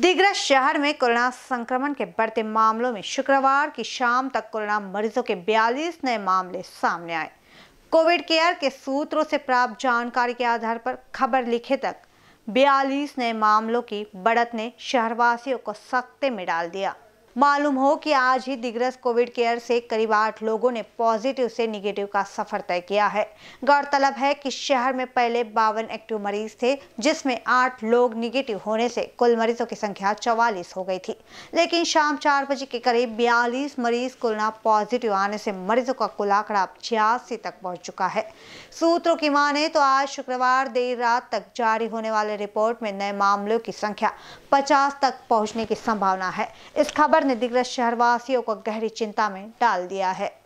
दिग्रा शहर में कोरोना संक्रमण के बढ़ते मामलों में शुक्रवार की शाम तक कोरोना मरीजों के 42 नए मामले सामने आए कोविड केयर के सूत्रों से प्राप्त जानकारी के आधार पर खबर लिखे तक 42 नए मामलों की बढ़त ने शहरवासियों को सख्ते में डाल दिया मालूम हो कि आज ही दिग्रस कोविड केयर से करीब आठ लोगों ने पॉजिटिव से निगेटिव का सफर तय किया है गौरतलब है कि शहर में पहले बावन एक्टिव मरीज थे जिसमें आठ लोग निगेटिव होने से कुल मरीजों की संख्या चौवालीस हो गई थी लेकिन शाम चार बजे के करीब बयालीस मरीज कोरोना पॉजिटिव आने से मरीजों का कुल आंकड़ा छियासी तक पहुंच चुका है सूत्रों की माने तो आज शुक्रवार देर रात तक जारी होने वाले रिपोर्ट में नए मामलों की संख्या पचास तक पहुँचने की संभावना है इस खबर ने दिग्रस शहरवासियों को गहरी चिंता में डाल दिया है